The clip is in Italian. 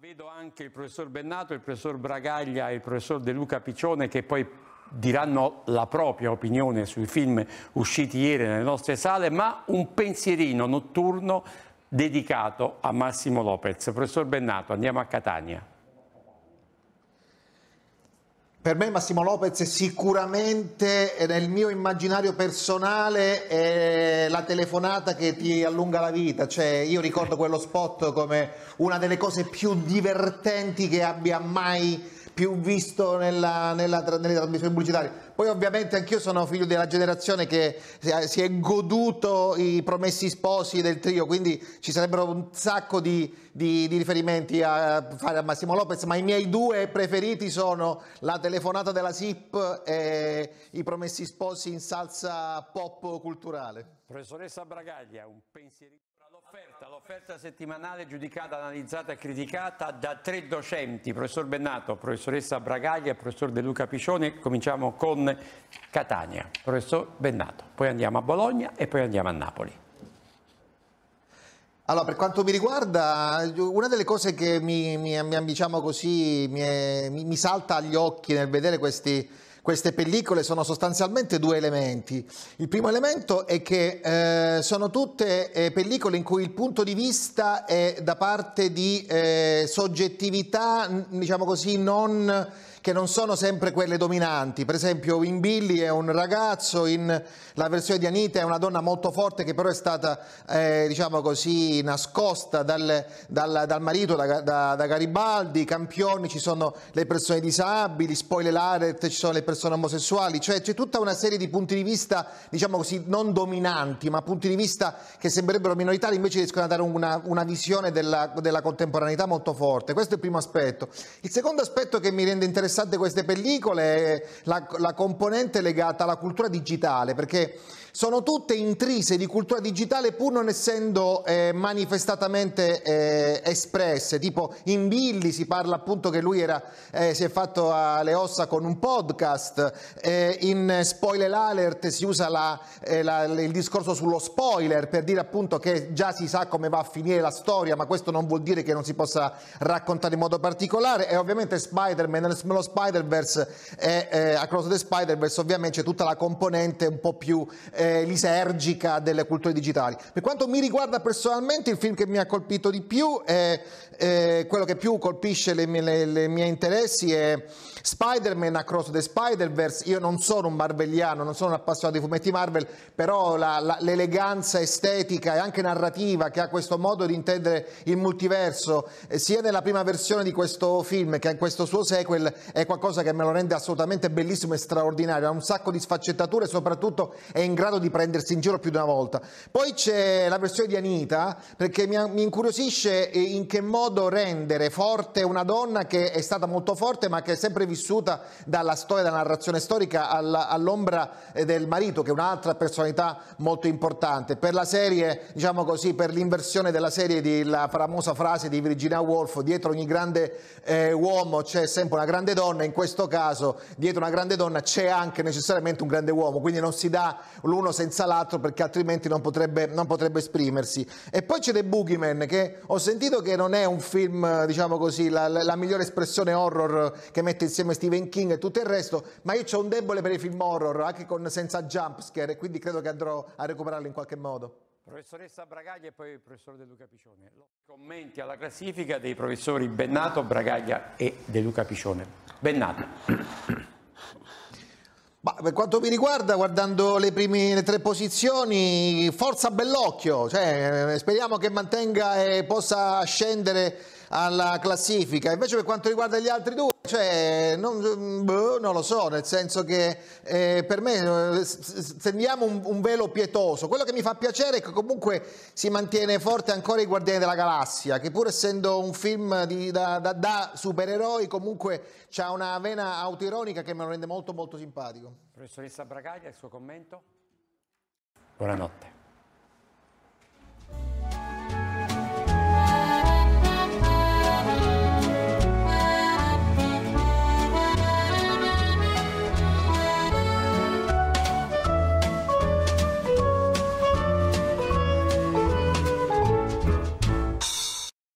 vedo anche il professor Bennato, il professor Bragaglia e il professor De Luca Piccione che poi diranno la propria opinione sui film usciti ieri nelle nostre sale, ma un pensierino notturno dedicato a Massimo Lopez. Professor Bennato, andiamo a Catania. Per me Massimo Lopez è sicuramente eh, nel mio immaginario personale è la telefonata che ti allunga la vita, cioè io ricordo quello spot come una delle cose più divertenti che abbia mai più visto nella, nella, nelle trasmissioni pubblicitarie poi ovviamente anch'io sono figlio della generazione che si è goduto i promessi sposi del trio, quindi ci sarebbero un sacco di, di, di riferimenti a fare a Massimo Lopez, ma i miei due preferiti sono la telefonata della SIP e i promessi sposi in salsa pop culturale. Professoressa Bragaglia, un pensierino l'offerta, settimanale giudicata, analizzata e criticata da tre docenti, professor Bennato, professoressa Bragaglia e professor De Luca Piccione. Cominciamo con Catania, professor Bennato. Poi andiamo a Bologna e poi andiamo a Napoli. Allora, per quanto mi riguarda, una delle cose che mi, mi, diciamo così, mi è, salta agli occhi nel vedere questi, queste pellicole sono sostanzialmente due elementi. Il primo elemento è che eh, sono tutte eh, pellicole in cui il punto di vista è da parte di eh, soggettività, diciamo così, non che non sono sempre quelle dominanti. Per esempio in Billy è un ragazzo, in la versione di Anita è una donna molto forte che però è stata, eh, diciamo così, nascosta dal, dal, dal marito, da, da, da, Garibaldi, campioni, ci sono le persone disabili, spoiler alert, ci sono le persone omosessuali, cioè c'è tutta una serie di punti di vista, diciamo così, non dominanti, ma punti di vista che sembrerebbero minoritari, invece riescono a dare una, una visione della, della contemporaneità molto forte. Questo è il primo aspetto. Il secondo aspetto che mi rende interessante interessante queste pellicole è la, la componente legata alla cultura digitale, perché sono tutte intrise di cultura digitale pur non essendo eh, manifestatamente eh, espresse, tipo in Billy si parla appunto che lui era, eh, si è fatto alle ossa con un podcast, eh, in Spoiler Alert si usa la, eh, la, il discorso sullo spoiler per dire appunto che già si sa come va a finire la storia, ma questo non vuol dire che non si possa raccontare in modo particolare e ovviamente Spider-Man lo Spider-Verse e eh, Across the Spider-Verse ovviamente c'è tutta la componente un po' più eh, lisergica delle culture digitali. Per quanto mi riguarda personalmente il film che mi ha colpito di più è eh, quello che più colpisce le mie, le, le mie interessi è Spider-Man Across the Spider-Verse. Io non sono un marvelliano, non sono un appassionato di fumetti Marvel, però la, la, l'eleganza estetica e anche narrativa che ha questo modo di intendere il multiverso, eh, sia nella prima versione di questo film che in questo suo sequel, è qualcosa che me lo rende assolutamente bellissimo e straordinario, ha un sacco di sfaccettature e soprattutto è in grado di prendersi in giro più di una volta. Poi c'è la versione di Anita perché mi, mi incuriosisce eh, in che modo rendere forte una donna che è stata molto forte ma che è sempre vissuta dalla storia, dalla narrazione storica all'ombra eh, del marito che è un'altra personalità molto importante. Per la serie, diciamo così, per l'inversione della serie della famosa frase di Virginia Woolf, dietro ogni grande eh, uomo c'è sempre una grande donna, donna, in questo caso dietro una grande donna c'è anche necessariamente un grande uomo, quindi non si dà l'uno senza l'altro perché altrimenti non potrebbe, non potrebbe esprimersi. E poi c'è The Boogeyman che ho sentito che non è un film, diciamo così, la, la, la migliore espressione horror che mette insieme Stephen King e tutto il resto, ma io ho un debole per i film horror, anche con, senza jumpscare, e quindi credo che andrò a recuperarlo in qualche modo. Professoressa Bragaglia e poi il professor De Luca Piccione. Commenti alla classifica dei professori Bennato, Bragaglia e De Luca Piccione. Bennato. Ma per quanto mi riguarda, guardando le prime le tre posizioni, forza Bellocchio, cioè, eh, speriamo che mantenga e possa scendere alla classifica. Invece per quanto riguarda gli altri due... Cioè, non, boh, non, lo so, nel senso che eh, per me eh, stendiamo un, un, velo pietoso. Quello che mi fa piacere è che comunque si mantiene forte ancora i Guardiani della Galassia, che pur essendo un film di, da, da, da, supereroi, comunque ha una vena autoironica che me lo rende molto molto simpatico. Professoressa Bragaglia, il suo commento? Buonanotte.